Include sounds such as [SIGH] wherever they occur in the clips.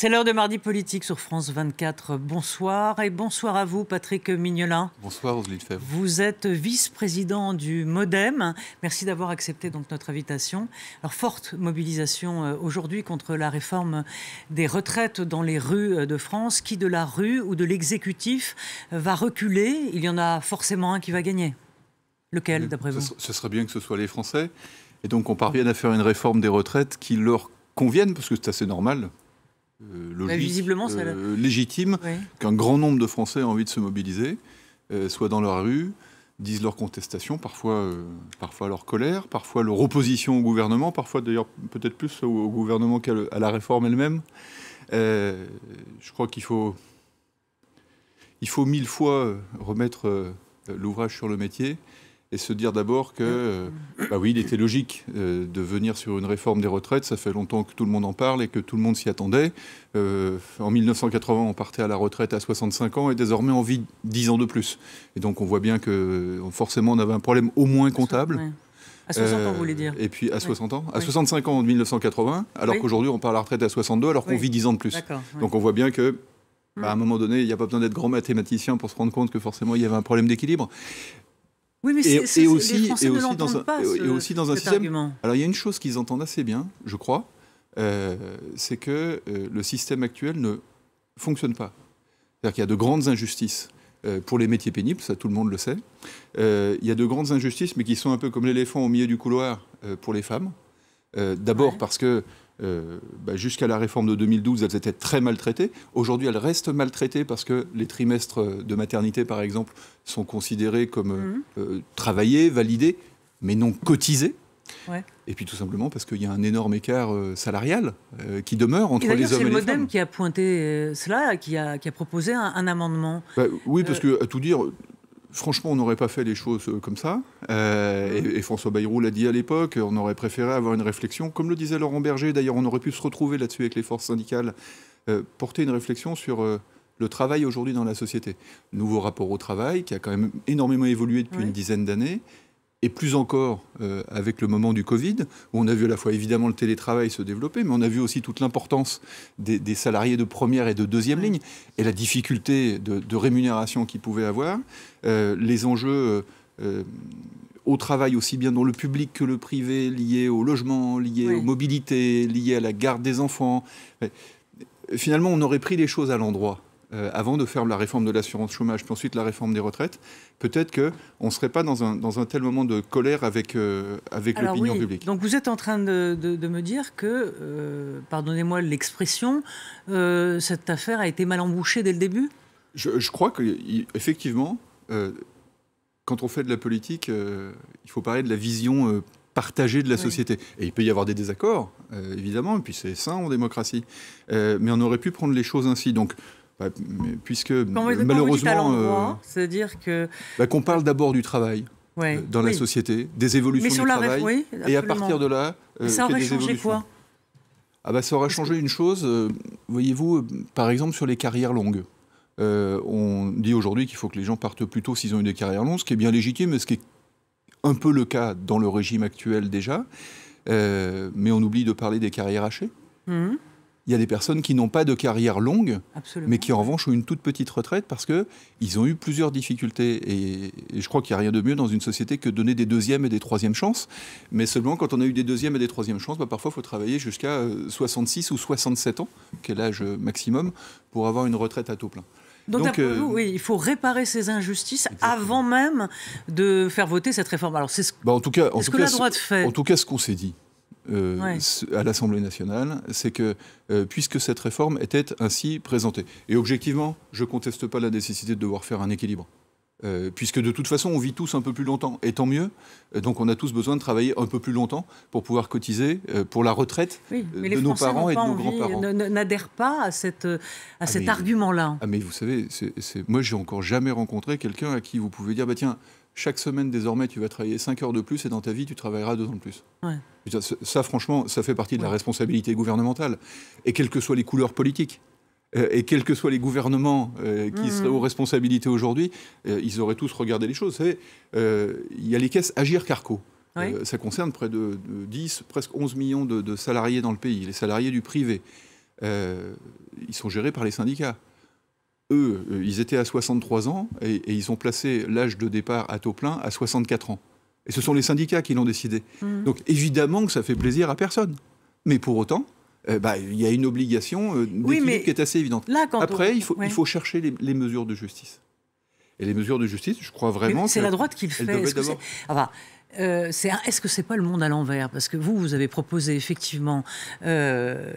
C'est l'heure de Mardi Politique sur France 24. Bonsoir et bonsoir à vous, Patrick Mignolin. Bonsoir, Roselyne Fèvre. Vous êtes vice-président du MoDem. Merci d'avoir accepté donc notre invitation. Alors, forte mobilisation euh, aujourd'hui contre la réforme des retraites dans les rues euh, de France. Qui de la rue ou de l'exécutif euh, va reculer Il y en a forcément un qui va gagner. Lequel, d'après vous Ce serait bien que ce soit les Français. Et donc, on parvienne à faire une réforme des retraites qui leur convienne, parce que c'est assez normal euh, bah, logique, visiblement, euh, légitime qu'un grand nombre de Français aient envie de se mobiliser, euh, soit dans leur rue, disent leur contestation, parfois, parfois leur colère, parfois leur opposition au gouvernement, parfois d'ailleurs peut-être plus au, gouvernement qu'à la réforme elle-même. je crois qu'il faut, il faut mille fois remettre l'ouvrage sur le métier et se dire d'abord que, euh, bah oui, il était logique euh, de venir sur une réforme des retraites. Ça fait longtemps que tout le monde en parle et que tout le monde s'y attendait. Euh, en 1980, on partait à la retraite à 65 ans et désormais on vit 10 ans de plus. Et donc on voit bien que forcément on avait un problème au moins comptable. À 60 ans, vous voulez dire Et puis à 60 ans À 65 ans en 1980, alors qu'aujourd'hui on parle à la retraite à 62, alors qu'on vit 10 ans de plus. Donc on voit bien que bah, à un mm. moment donné, il n'y a pas besoin d'être grand mathématicien pour se rendre compte que forcément il y avait un problème d'équilibre. Oui, mais et, aussi, et aussi dans un, système. Alors il y a une chose qu'ils entendent assez bien, je crois, euh, c'est que euh, le système actuel ne fonctionne pas. C'est-à-dire qu'il y a de grandes injustices. Euh, pour les métiers pénibles, ça tout le monde le sait. il y a de grandes injustices, mais qui sont un peu comme l'éléphant au milieu du couloir pour les femmes. D'abord parce que euh, bah, jusqu'à la réforme de 2012, elles étaient très maltraitées. Aujourd'hui, elles restent maltraitées parce que les trimestres de maternité, par exemple, sont considérés comme euh, mhm. euh, travaillés, validés, mais non cotisés. Et puis tout simplement parce qu'il y a un énorme écart salarial qui demeure entre les hommes et les femmes. C'est Modem qui a pointé cela, qui a, proposé un, amendement. Bah, oui, parce que à tout dire, Franchement, on n'aurait pas fait les choses euh, comme ça. Euh, et, François Bayrou l'a dit à l'époque, on aurait préféré avoir une réflexion, comme le disait Laurent Berger, d'ailleurs, on aurait pu se retrouver là-dessus avec les forces syndicales, euh, porter une réflexion sur le travail aujourd'hui dans la société. Nouveau rapport au travail, qui a quand même énormément évolué depuis une dizaine d'années et plus encore euh, avec le moment du Covid, où on a vu à la fois évidemment le télétravail se développer, mais on a vu aussi toute l'importance des, salariés de première et de deuxième ligne, et la difficulté de, rémunération qu'ils pouvaient avoir, euh, les enjeux euh, au travail aussi bien dans le public que le privé, liés au logement, liés aux mobilités, liés à la garde des enfants. finalement, on aurait pris les choses à l'endroit. Euh, avant de faire la réforme de l'assurance chômage, puis ensuite la réforme des retraites, peut-être qu'on ne serait pas dans un, tel moment de colère avec, euh, avec l'opinion publique. Donc vous êtes en train de, me dire que, euh, pardonnez-moi l'expression, cette affaire a été mal embouchée dès le début je, je, crois qu'effectivement, quand on fait de la politique, il faut parler de la vision partagée de la société. Et il peut y avoir des désaccords, évidemment, et puis c'est sain en démocratie. mais on aurait pu prendre les choses ainsi. Donc bah, puisque malheureusement, euh, c'est-à-dire que bah, qu'on parle d'abord du travail. Euh, dans la société, des évolutions du travail, oui, et à partir de là, Et euh, ça aurait changé quoi ah ben ça aurait changé une chose. Voyez-vous, par exemple, sur les carrières longues. on dit aujourd'hui qu'il faut que les gens partent plus tôt s'ils ont eu des carrières longues, ce qui est bien légitime, mais ce qui est un peu le cas dans le régime actuel déjà. mais on oublie de parler des carrières hachées. Mmh il y a des personnes qui n'ont pas de carrière longue, mais qui en revanche ont une toute petite retraite parce qu'ils ont eu plusieurs difficultés. Et, je crois qu'il n'y a rien de mieux dans une société que donner des deuxièmes et des troisièmes chances. Mais seulement quand on a eu des deuxièmes et des troisièmes chances, bah, parfois il faut travailler jusqu'à 66 euh, ou 67 ans, qui est l'âge euh, maximum, pour avoir une retraite à taux plein. Donc, euh, vous, oui, il faut réparer ces injustices avant même de faire voter cette réforme. Alors, c'est ce, bah en tout cas, faire fait. En tout cas, ce qu'on s'est dit. Euh, à l'Assemblée nationale, c'est que, euh, puisque cette réforme était ainsi présentée, et objectivement, je ne conteste pas la nécessité de devoir faire un équilibre. Euh, puisque de toute façon, on vit tous un peu plus longtemps, et tant mieux. donc, on a tous besoin de travailler un peu plus longtemps pour pouvoir cotiser pour la retraite de nos parents et de nos grands-parents. N'adhèrent pas à, cette, à ah, cet argument-là. Ah, mais vous savez, moi je moi, j'ai encore jamais rencontré quelqu'un à qui vous pouvez dire, bah tiens, chaque semaine désormais tu vas travailler 5 heures de plus et dans ta vie tu travailleras 2 ans de plus. Ça, franchement, ça fait partie de la responsabilité gouvernementale. Et quelles que soient les couleurs politiques, euh, et quels que soient les gouvernements euh, qui sont mmh. seraient aux responsabilités aujourd'hui, euh, ils auraient tous regardé les choses. il y a les caisses Agir Carco. ça concerne près de, 10, presque 11 millions de, salariés dans le pays, les salariés du privé. ils sont gérés par les syndicats eux, euh, ils étaient à 63 ans et, ils ont placé l'âge de départ à taux plein à 64 ans. Et ce sont les syndicats qui l'ont décidé. Hmm. Donc évidemment que ça fait plaisir à personne. Mais pour autant, euh, bah, il y a une obligation euh, qui est assez évidente. Après, il, faut, il faut chercher les, mesures de justice. Et les mesures de justice, je crois vraiment. C'est la droite qui le fait. Euh, est-ce que c'est pas le monde à l'envers Parce que vous, vous avez proposé effectivement euh,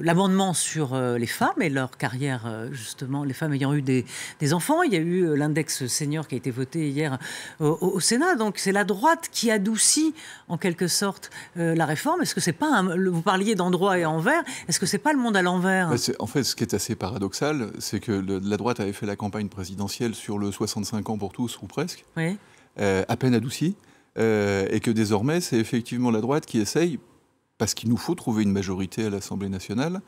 l'amendement sur euh, les femmes et leur carrière, justement, les femmes ayant eu des, enfants. Il y a eu l'index senior qui a été voté hier au, Sénat. Donc c'est la droite qui adoucit en quelque sorte la réforme. Est-ce que c'est pas vous parliez d'endroit et envers Est-ce que c'est pas le monde à l'envers bah, En fait, ce qui est assez paradoxal, c'est que la droite avait fait la campagne présidentielle sur le 65 ans pour tous ou presque. Oui. Euh, à peine adouci, euh, et que désormais, c'est effectivement la droite qui essaye, parce qu'il nous faut trouver une majorité à l'Assemblée nationale,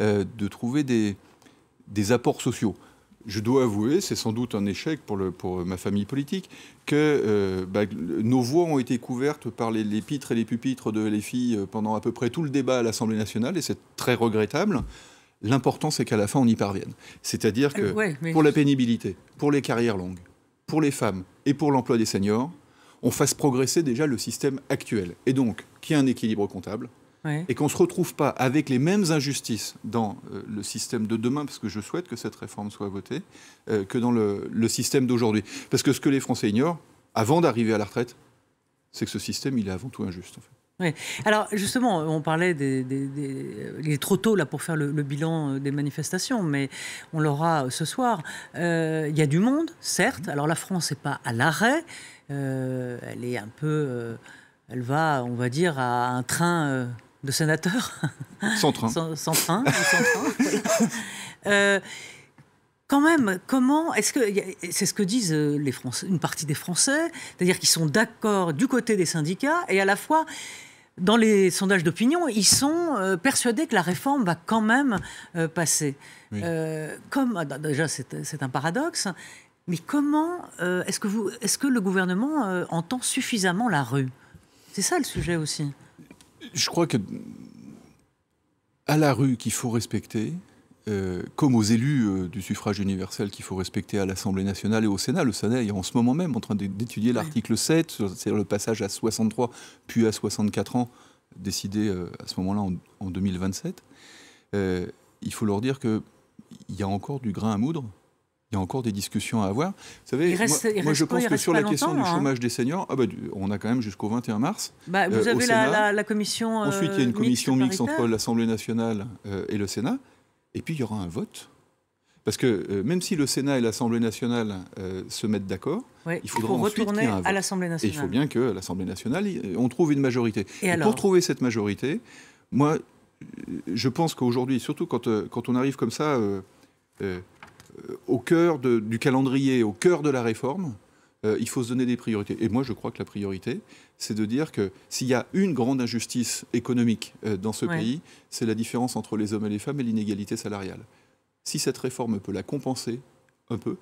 euh, de trouver des, apports sociaux je dois avouer, c'est sans doute un échec pour, le, pour ma famille politique, que bah, nos voix ont été couvertes par les, pitres et les pupitres de les filles pendant à peu près tout le débat à l'Assemblée nationale, et c'est très regrettable. L'important, c'est qu'à la fin, on y parvienne. C'est-à-dire que pour la pénibilité, pour les carrières longues, pour les femmes et pour l'emploi des seniors, on fasse progresser déjà le système actuel. Et donc, qu'il y ait un équilibre comptable. Et qu'on ne se retrouve pas avec les mêmes injustices dans euh, le système de demain, parce que je souhaite que cette réforme soit votée, euh, que dans le, système d'aujourd'hui. Parce que ce que les Français ignorent, avant d'arriver à la retraite, c'est que ce système, il est avant tout injuste. En fait. Alors justement, on parlait des, euh, Il est trop tôt là pour faire le, bilan euh, des manifestations, mais on l'aura euh, ce soir. Il y a du monde, certes. Alors la France n'est pas à l'arrêt. elle est un peu... elle va, on va dire, à un train de sénateurs. Sans train. [LAUGHS] sans, train. quand même, comment est-ce que c'est ce que disent une partie des Français, c'est-à-dire qu'ils sont d'accord du côté des syndicats et à la fois dans les sondages d'opinion, ils sont euh, persuadés que la réforme va quand même euh, passer. Euh, comme, ah, bah, déjà, c'est un paradoxe. Mais comment est-ce que, vous, est -ce que le gouvernement entend suffisamment la rue C'est ça le sujet aussi. Je crois que à la rue qu'il faut respecter, euh, comme aux élus euh, du suffrage universel qu'il faut respecter à l'Assemblée nationale et au Sénat. Le Sénat est en ce moment même en train d'étudier l'article 7, c'est-à-dire le passage à 63 puis à 64 ans, décidé euh, à ce moment-là en, 2027. il faut leur dire qu'il y a encore du grain à moudre. Il y a encore des discussions à avoir. Vous savez, moi, je pense que sur la question du hein? chômage des seniors, ah bah, on a quand même jusqu'au 21 mars. Bah, vous avez la, commission. Ensuite, il y a une commission mixte entre l'Assemblée nationale et le Sénat et puis il y aura un vote. Parce que euh, même si le Sénat et l'Assemblée nationale euh, se mettent d'accord, il faudra ensuite retourner à l'Assemblée nationale. il faut bien que l'Assemblée nationale, euh, on trouve une majorité. Et, pour trouver cette majorité, moi, je pense qu'aujourd'hui, surtout quand, on arrive comme ça au cœur du calendrier, au cœur de la réforme, euh, il faut se donner des priorités. Et moi, je crois que la priorité, c'est de dire que s'il y a une grande injustice économique euh, dans ce pays, c'est la différence entre les hommes et les femmes et l'inégalité salariale. Si cette réforme peut la compenser un peu,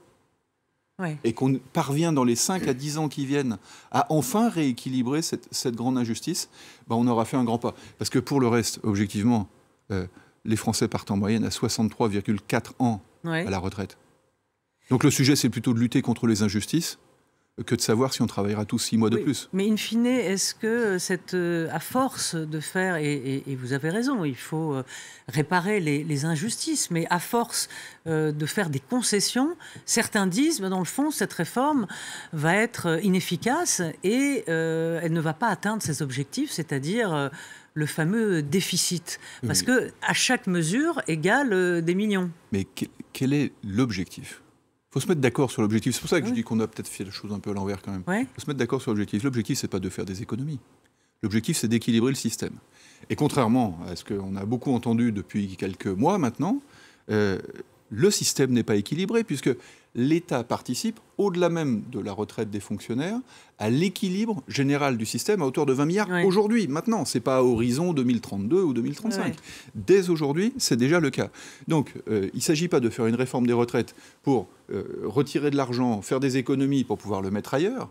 et qu'on parvient dans les 5 à 10 ans qui viennent à enfin rééquilibrer cette, grande injustice, ben, on aura fait un grand pas. Parce que pour le reste, objectivement, euh, les Français partent en moyenne à 63,4 ans à la retraite. Donc le sujet, c'est plutôt de lutter contre les injustices que de savoir si on travaillera tous six mois de plus. Mais in fine, est-ce que euh, cette, euh, à force de faire, et, vous avez raison, il faut euh, réparer les, injustices, mais à force de faire des concessions, certains disent, dans le fond, cette réforme va être inefficace et elle ne va pas atteindre ses objectifs, c'est-à-dire... le fameux déficit. Parce qu'à que à chaque mesure égale des millions. Mais quel est l'objectif il faut se mettre d'accord sur l'objectif. C'est pour ça que je dis qu'on a peut-être fait les choses un peu à l'envers quand même. Il faut se mettre d'accord sur l'objectif. L'objectif, c'est pas de faire des économies. L'objectif, c'est d'équilibrer le système. Et contrairement à ce qu'on a beaucoup entendu depuis quelques mois maintenant, euh, le système n'est pas équilibré, puisque l'État participe, au-delà même de la retraite des fonctionnaires, à l'équilibre général du système à hauteur de 20 milliards aujourd'hui, maintenant. Ce n'est pas à horizon 2032 ou 2035. Dès aujourd'hui, c'est déjà le cas. Donc, euh, il ne s'agit pas de faire une réforme des retraites pour euh, retirer de l'argent, faire des économies pour pouvoir le mettre ailleurs.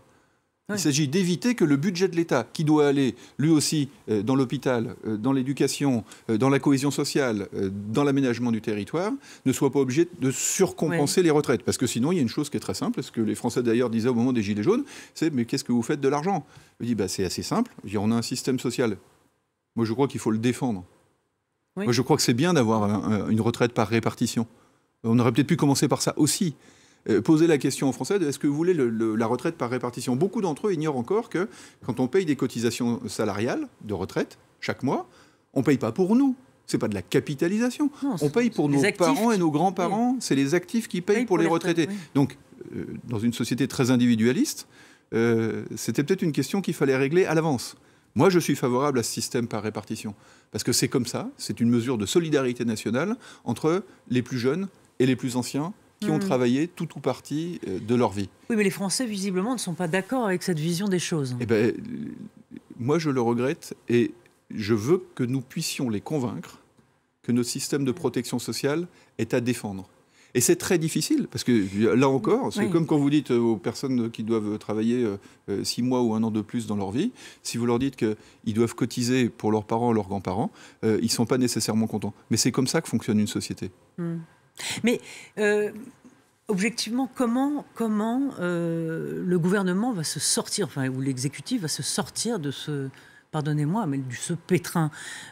Il s'agit d'éviter que le budget de l'État, qui doit aller lui aussi euh, dans l'hôpital, euh, dans l'éducation, euh, dans la cohésion sociale, dans l'aménagement du territoire, ne soit pas obligé de surcompenser les retraites. Parce que sinon, il y a une chose qui est très simple, ce que les Français d'ailleurs disaient au moment des Gilets jaunes, c'est mais qu'est-ce que vous faites de l'argent Je dis bah, c'est assez simple, on a un système social. Moi je crois qu'il faut le défendre. Moi je crois que c'est bien d'avoir une retraite par répartition. On aurait peut-être pu commencer par ça aussi. Euh, poser la question aux Français est-ce que vous voulez la retraite par répartition Beaucoup d'entre eux ignorent encore que quand on paye des cotisations salariales de retraite chaque mois, on ne paye pas pour nous. ce n'est pas de la capitalisation. on paye pour nos parents et nos grands-parents. C'est les actifs qui payent, pour, les, retraités. Donc, euh, dans une société très individualiste, euh, c'était peut-être une question qu'il fallait régler à l'avance. Moi, je suis favorable à ce système par répartition. Parce que c'est comme ça, c'est une mesure de solidarité nationale entre les plus jeunes et les plus anciens qui ont hmm. travaillé tout ou partie euh, de leur vie. Oui, mais les Français, visiblement, ne sont pas d'accord avec cette vision des choses. Eh ben, moi, je le regrette et je veux que nous puissions les convaincre que notre système de protection sociale est à défendre. Et c'est très difficile, parce que là encore, c'est comme quand vous dites aux personnes qui doivent travailler euh, euh, six mois ou un an de plus dans leur vie, si vous leur dites qu'ils doivent cotiser pour leurs parents, leurs grands-parents, ils ne sont pas nécessairement contents. Mais c'est comme ça que fonctionne une société. Hmm. Mais euh, objectivement, comment, comment euh, le gouvernement va se sortir, enfin, ou l'exécutif va se sortir de ce, pardonnez-moi, mais de ce pétrin.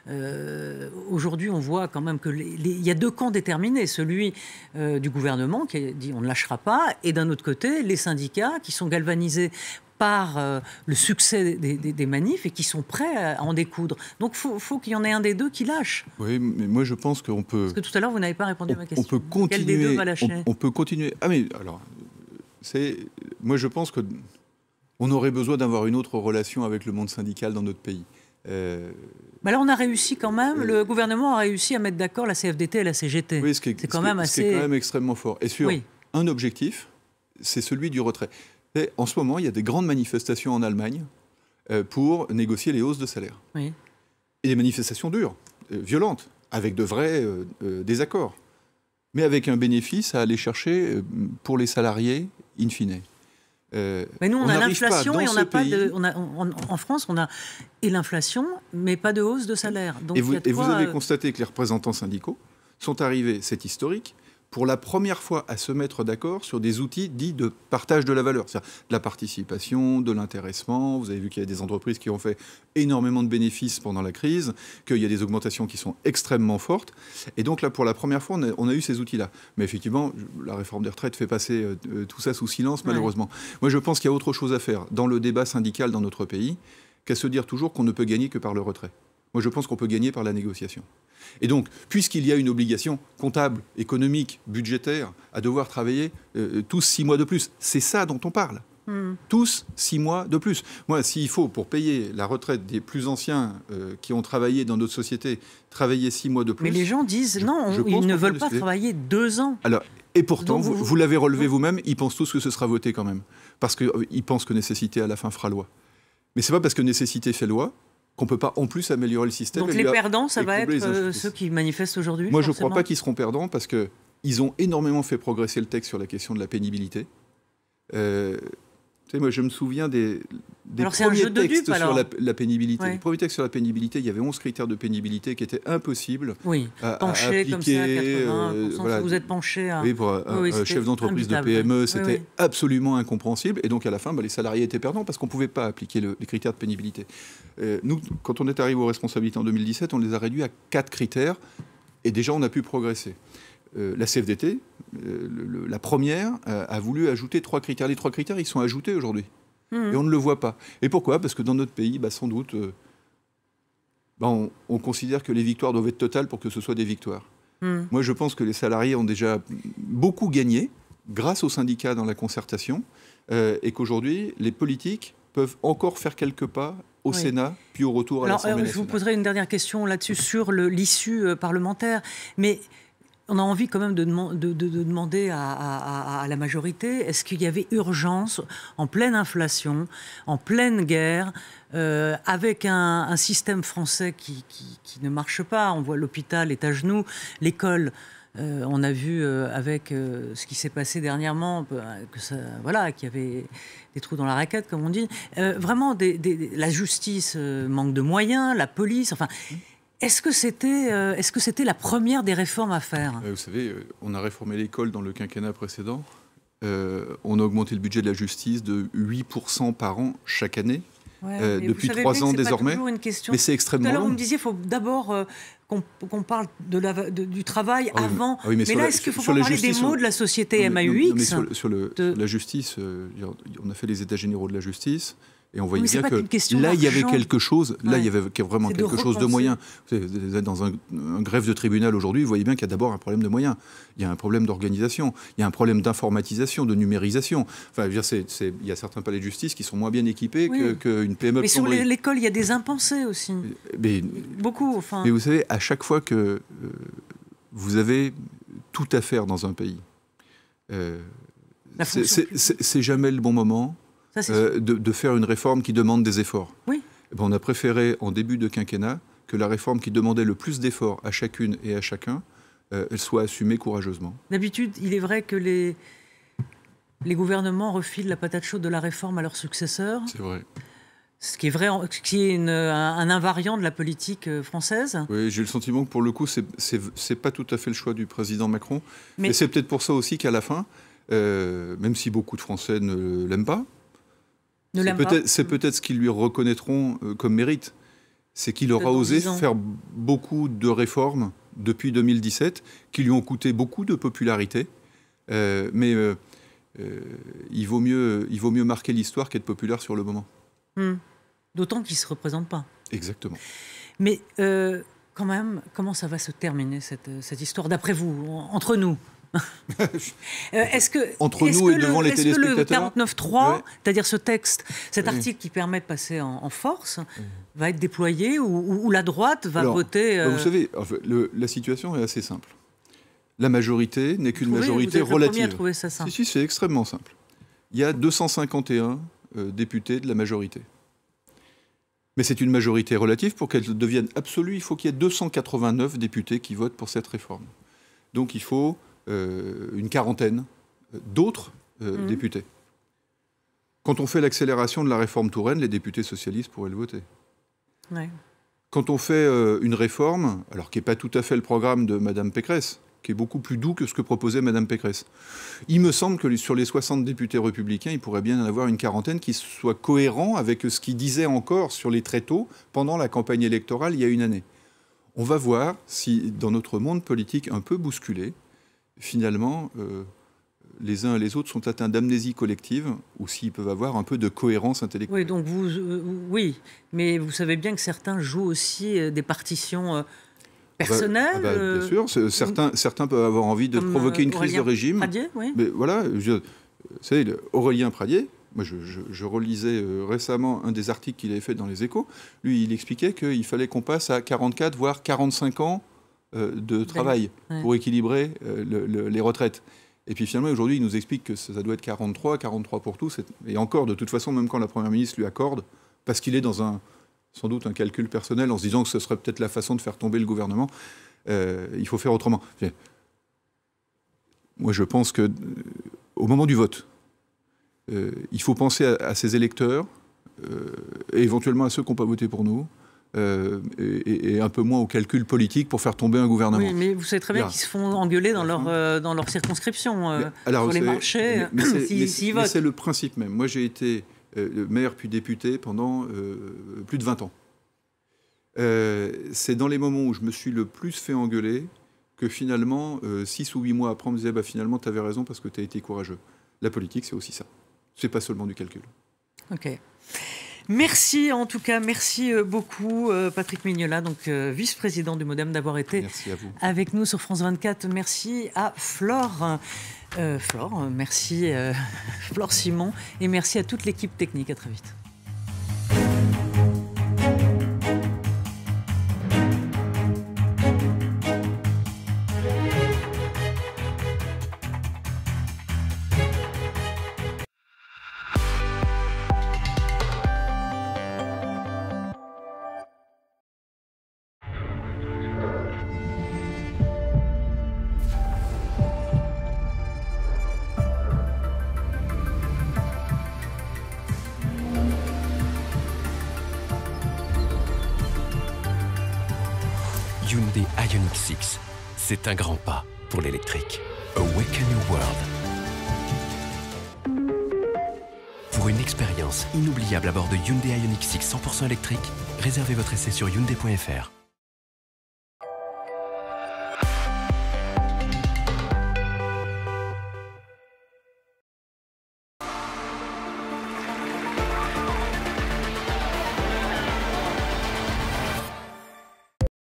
Euh, aujourd'hui, on voit quand même que il y a deux camps déterminés, celui du gouvernement qui dit on ne lâchera pas, et d'un autre côté les syndicats qui sont galvanisés par euh, le succès des, manifs et qui sont prêts à en découdre. Donc faut, faut qu'il y en ait un des deux qui lâche. Oui, mais moi je pense qu'on peut. Parce que tout à l'heure vous n'avez pas répondu à ma question. On peut continuer. Quel lâcher on, peut continuer. Ah mais alors, c'est moi je pense que on aurait besoin d'avoir une autre relation avec le monde syndical dans notre pays. Euh, mais alors, là, on a réussi quand même. Euh, le gouvernement a réussi à mettre d'accord la CFDT et la CGT. Oui, c'est quand, ce assez... quand même extrêmement fort. Et sur un objectif, c'est celui du retrait en ce moment, il y a des grandes manifestations en Allemagne euh, pour négocier les hausses de salaire. Et des manifestations dures, euh, violentes, avec de vrais euh, désaccords, mais avec un bénéfice à aller chercher pour les salariés in fine. mais nous, on, a l'inflation et on n'a pas de. en France, on a et l'inflation, mais pas de hausse de salaire. et vous, avez constaté que les représentants syndicaux sont arrivés, c'est historique, pour la première fois à se mettre d'accord sur des outils dits de partage de la valeur, c'est-à-dire de la participation, de l'intéressement. Vous avez vu qu'il y a des entreprises qui ont fait énormément de bénéfices pendant la crise, qu'il y a des augmentations qui sont extrêmement fortes. Et donc là, pour la première fois, on a, eu ces outils-là. Mais effectivement, la réforme des retraites fait passer euh, euh, tout ça sous silence, malheureusement. Moi, je pense qu'il y a autre chose à faire dans le débat syndical dans notre pays qu'à se dire toujours qu'on ne peut gagner que par le retrait. Moi, je pense qu'on peut gagner par la négociation. Et donc, puisqu'il y a une obligation comptable, économique, budgétaire, à devoir travailler euh, euh, tous six mois de plus, c'est ça dont on parle. Hmm. Tous six mois de plus. Moi, s'il faut, pour payer la retraite des plus anciens euh, qui ont travaillé dans notre société, travailler six mois de plus. Mais les gens disent non, ils ne veulent pas travailler deux ans. Alors, et pourtant, vous, l'avez relevé vous-même, ils pensent tous que ce sera voté quand même. Parce qu'ils pensent que nécessité à la fin fera loi. Mais ce n'est pas parce que nécessité fait loi qu'on ne peut pas en plus améliorer le système. Donc les perdants, ça va être euh, ceux qui manifestent aujourd'hui Moi, je ne crois pas qu'ils seront perdants parce qu'ils ont énormément fait progresser le texte sur la question de la pénibilité. Euh, tu moi, je me souviens des, premiers textes sur la, pénibilité. Ouais. Les premiers textes sur la pénibilité, il y avait 11 critères de pénibilité qui étaient impossibles oui. à, appliquer. Comme ça, 80, euh, Vous êtes penché à... Oui, pour un, chef d'entreprise de PME, e, c'était absolument incompréhensible. Et donc, à la fin, bah, les salariés étaient perdants parce qu'on ne pouvait pas appliquer les critères de pénibilité. Euh, nous, quand on est arrivé aux responsabilités en 2017, on les a réduits à 4 critères. Et déjà, on a pu progresser. Euh, la CFDT, euh, la première euh, a voulu ajouter trois critères. Les trois critères, ils sont ajoutés aujourd'hui. Hmm. Et on ne le voit pas. Et pourquoi Parce que dans notre pays, bah, sans doute, euh, bah, on, considère que les victoires doivent être totales pour que ce soit des victoires. Hmm. Moi, je pense que les salariés ont déjà beaucoup gagné grâce aux syndicats dans la concertation et qu'aujourd'hui, les politiques peuvent encore faire quelques pas au Sénat, puis au retour à l'Assemblée nationale. Je vous poserai une dernière question là-dessus sur l'issue parlementaire. Mais on a envie quand même de, demander à, la majorité, est-ce qu'il y avait urgence en pleine inflation, en pleine guerre, euh, avec un, système français qui, ne marche pas On voit l'hôpital est à genoux, l'école... Euh, on a vu euh, avec ce qui s'est passé dernièrement que voilà, qu'il y avait des trous dans la raquette, comme on dit. vraiment, la justice manque de moyens, la police, enfin. Mmh. Est-ce que c'était euh, est-ce que c'était la première des réformes à faire euh, Vous savez, euh, on a réformé l'école dans le quinquennat précédent. on a augmenté le budget de la justice de 8% par an chaque année. depuis trois ans désormais. Une question. Mais c'est extrêmement. Tout à vous me disiez, il faut d'abord qu'on parle de du travail ah avant. Ah mais, là, est-ce qu'il faut pas parler des mots de la société non, non, mais sur, sur, la justice, on a fait les états généraux de la justice. Et on voyait bien que là, il y avait quelque chose, là, il y avait vraiment quelque chose de moyen. Vous êtes dans un, un grève de tribunal aujourd'hui, vous voyez bien qu'il y a d'abord un problème de moyens, il y a un problème d'organisation, il y a un problème d'informatisation, de numérisation. Enfin, je veux dire, il y a certains palais de justice qui sont moins bien équipés qu'une PME. Mais sur l'école, il y a des impensés aussi. Mais, Beaucoup, enfin. Mais vous savez, à chaque fois que euh, vous avez tout à faire dans un pays, euh, c'est jamais le bon moment. Euh, de, faire une réforme qui demande des efforts. Oui. Eh ben, on a préféré, en début de quinquennat, que la réforme qui demandait le plus d'efforts à chacune et à chacun, euh, elle soit assumée courageusement. D'habitude, il est vrai que les, les gouvernements refilent la patate chaude de la réforme à leurs successeurs. C'est vrai. Ce qui est vrai, ce qui est un, invariant de la politique euh, française. Oui, j'ai le sentiment que pour le coup, c'est pas tout à fait le choix du président Macron. Mais c'est peut-être pour ça aussi qu'à la fin, même si beaucoup de Français ne l'aiment pas, c'est peut-être ce qu'ils lui reconnaîtront euh, comme mérite. C'est qu'il aura osé faire beaucoup de réformes depuis 2017 qui lui ont coûté beaucoup de popularité. Euh, mais euh, il, vaut mieux, il vaut mieux marquer l'histoire qu'être populaire sur le moment. Hmm. D'autant qu'il ne se représente pas. Exactement. Mais quand même, comment ça va se terminer cette histoire d'après vous, entre nous euh, est-ce que entre nous et le, devant les est-ce 49.3, c'est-à-dire ce texte, cet article qui permet de passer en, force, va être déployé ou, la droite va voter bah, Vous euh, savez, la situation est assez simple. La majorité n'est qu'une majorité vous êtes relative. Le à ça simple. Si, si, c'est extrêmement simple. Il y a 251 euh, députés de la majorité. Mais c'est une majorité relative. Pour qu'elle devienne absolue, il faut qu'il y ait 289 députés qui votent pour cette réforme. Donc il faut euh, une quarantaine euh, d'autres euh, mhm. députés. Quand on fait l'accélération de la réforme Touraine, les députés socialistes pourraient le voter. Quand on fait une réforme, alors qui n'est pas tout à fait le programme de Mme Pécresse, qui est beaucoup plus doux que ce que proposait Mme Pécresse, il me semble que sur les 60 députés républicains, il pourrait bien en avoir une quarantaine qui soit cohérent avec ce qu'il disait encore sur les tréteaux pendant la campagne électorale il y a une année. On va voir si, dans notre monde politique un peu bousculé, finalement, euh, les uns et les autres sont atteints d'amnésie collective, ou s'ils peuvent avoir un peu de cohérence intellectuelle. Oui, donc vous, euh, oui, mais vous savez bien que certains jouent aussi euh, des partitions. Ah bah, personnelles. Ah bah, bien sûr, certains, certains peuvent avoir envie de provoquer une crise de régime. Pradier, oui. Mais voilà, vous savez, Aurélien Pradier, moi, je, je, relisais récemment un des articles qu'il avait fait dans Les Échos. Lui, il expliquait qu'il fallait qu'on passe à 44, voire 45 ans euh, de travail pour équilibrer euh, les retraites. Et puis finalement, aujourd'hui, il nous explique que ça doit être 43, 43 pour tous. Et encore, de toute façon, même quand la Première ministre lui accorde, parce qu'il est dans un, sans doute un calcul personnel en se disant que ce serait peut-être la façon de faire tomber le gouvernement, euh, il faut faire autrement. Moi, je pense que au moment du vote, il faut penser à, à ses électeurs, et éventuellement à ceux qui n'ont pas voté pour nous, euh, et, un peu moins au calcul politique pour faire tomber un gouvernement. Oui, mais vous savez très bien qu'ils se font engueuler dans leur, euh, dans leur circonscription, euh, alors, sur les marchés, C'est le principe même. Moi, j'ai été maire puis député pendant plus de 20 ans. c'est dans les moments où je me suis le plus fait engueuler que finalement, 6 ou 8 mois après, on me disait bah, finalement, tu avais raison parce que tu as été courageux. La politique, c'est aussi ça. C'est pas seulement du calcul. OK. Merci en tout cas, merci euh, beaucoup euh, Patrick Mignola, donc euh, vice-président du Modem, d'avoir été avec nous sur France 24. Merci à Flore. Flore, merci [LAUGHS] Flore Simon et merci à toute l'équipe technique. À très vite. Hyundai Ioniq 6, c'est un grand pas pour l'électrique. Awaken your world. Pour une expérience inoubliable à bord de Hyundai Ioniq 6 100% électrique, réservez votre essai sur hyundai.fr.